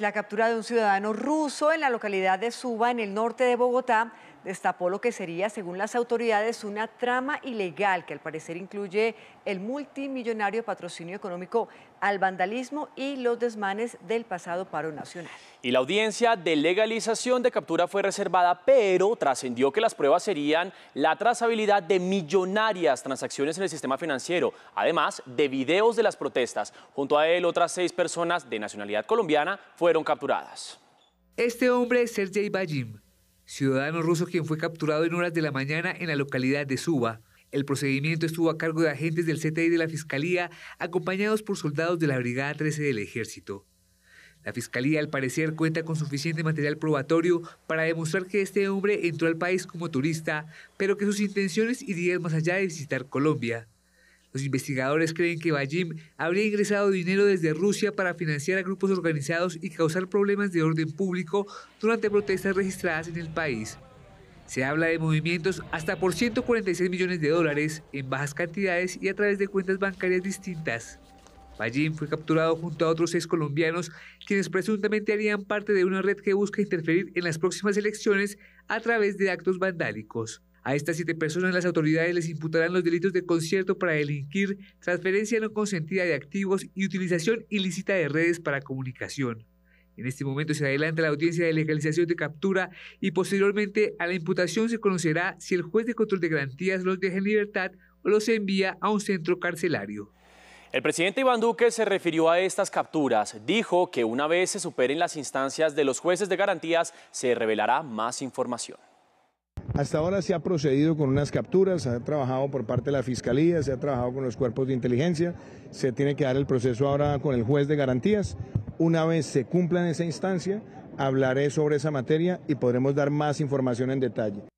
la captura de un ciudadano ruso en la localidad de Suba, en el norte de Bogotá, destapó lo que sería, según las autoridades, una trama ilegal que al parecer incluye el multimillonario patrocinio económico al vandalismo y los desmanes del pasado paro nacional. Y la audiencia de legalización de captura fue reservada, pero trascendió que las pruebas serían la trazabilidad de millonarias transacciones en el sistema financiero, además de videos de las protestas. Junto a él, otras seis personas de nacionalidad colombiana fueron capturadas. Este hombre es Sergei Bajim, ciudadano ruso quien fue capturado en horas de la mañana en la localidad de Suba. El procedimiento estuvo a cargo de agentes del CTI de la Fiscalía, acompañados por soldados de la Brigada 13 del Ejército. La Fiscalía, al parecer, cuenta con suficiente material probatorio para demostrar que este hombre entró al país como turista, pero que sus intenciones irían más allá de visitar Colombia. Los investigadores creen que Bajim habría ingresado dinero desde Rusia para financiar a grupos organizados y causar problemas de orden público durante protestas registradas en el país. Se habla de movimientos hasta por 146 millones de dólares en bajas cantidades y a través de cuentas bancarias distintas. Bajim fue capturado junto a otros seis colombianos, quienes presuntamente harían parte de una red que busca interferir en las próximas elecciones a través de actos vandálicos. A estas siete personas las autoridades les imputarán los delitos de concierto para delinquir, transferencia no consentida de activos y utilización ilícita de redes para comunicación. En este momento se adelanta la audiencia de legalización de captura y posteriormente a la imputación se conocerá si el juez de control de garantías los deja en libertad o los envía a un centro carcelario. El presidente Iván Duque se refirió a estas capturas. Dijo que una vez se superen las instancias de los jueces de garantías se revelará más información. Hasta ahora se ha procedido con unas capturas, se ha trabajado por parte de la Fiscalía, se ha trabajado con los cuerpos de inteligencia, se tiene que dar el proceso ahora con el juez de garantías. Una vez se cumpla en esa instancia, hablaré sobre esa materia y podremos dar más información en detalle.